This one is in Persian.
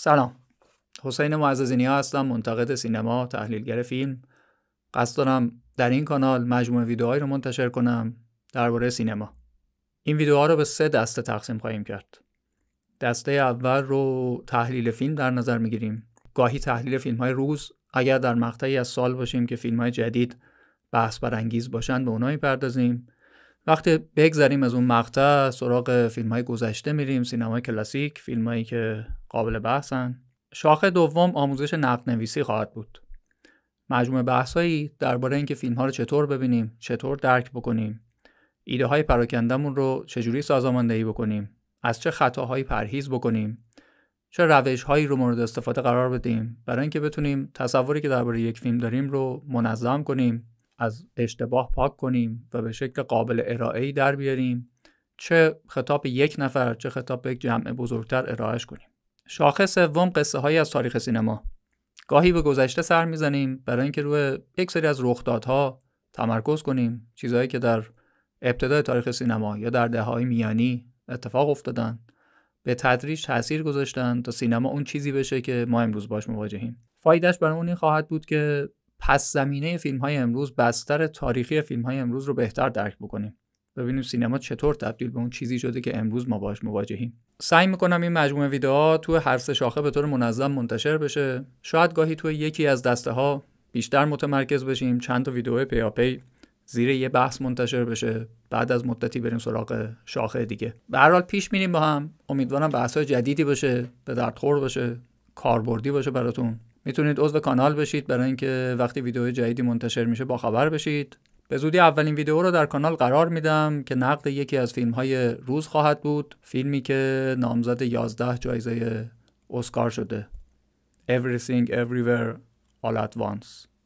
سلام حسین معززینی هستم منتقد سینما تحلیلگر فیلم قصد دارم در این کانال مجموعه ویدیوهایی رو منتشر کنم درباره سینما این ویدیوها رو به سه دسته تقسیم خواهیم کرد دسته اول رو تحلیل فیلم در نظر میگیریم گاهی تحلیل فیلم های روز اگر در مقطعی از سال باشیم که فیلم های جدید بحث برانگیز باشن به اونها میپردازیم وقتی بگذریم از اون مقطع سراغ فیلم های گذشته میریم سینمای کلاسیک فیلم هایی که قابل بحثن شاخه دوم آموزش نقد نویسی خواهد بود مجموعه بحثایی درباره اینکه فیلم ها رو چطور ببینیم چطور درک بکنیم ایده های پراکندمون رو چجوری سازماندهی بکنیم از چه خطاهایی پرهیز بکنیم چه روش هایی رو مورد استفاده قرار بدیم برای اینکه بتونیم تصوری که درباره یک فیلم داریم رو منظم کنیم از اشتباه پاک کنیم و به شکل قابل ارائه در بیاریم چه خطاب یک نفر چه خطاب یک جمع بزرگتر ارائهش کنیم شاخص سوم قصه های از تاریخ سینما گاهی به گذشته سر میزنیم برای اینکه روی یک سری از رخدادها تمرکز کنیم چیزهایی که در ابتدای تاریخ سینما یا در دههای میانی اتفاق افتادن به تدریج تاثیر گذاشتن تا سینما اون چیزی بشه که ما امروز باش مواجهیم فایدهش برای اون این خواهد بود که پس زمینه فیلم های امروز بستر تاریخی فیلم های امروز رو بهتر درک بکنیم ببینیم سینما چطور تبدیل به اون چیزی شده که امروز ما باهاش مواجهیم سعی میکنم این مجموعه ویدئوها تو هر سه شاخه به طور منظم منتشر بشه شاید گاهی تو یکی از دسته ها بیشتر متمرکز بشیم چند تا ویدیو پیاپی زیر یه بحث منتشر بشه بعد از مدتی بریم سراغ شاخه دیگه به هر پیش میریم با هم امیدوارم بحث های جدیدی باشه به خور باشه کاربردی باشه براتون میتونید عضو کانال بشید برای اینکه وقتی ویدیو جدیدی منتشر میشه با خبر بشید به زودی اولین ویدیو رو در کانال قرار میدم که نقد یکی از فیلم های روز خواهد بود فیلمی که نامزد 11 جایزه اسکار شده Everything Everywhere All At Once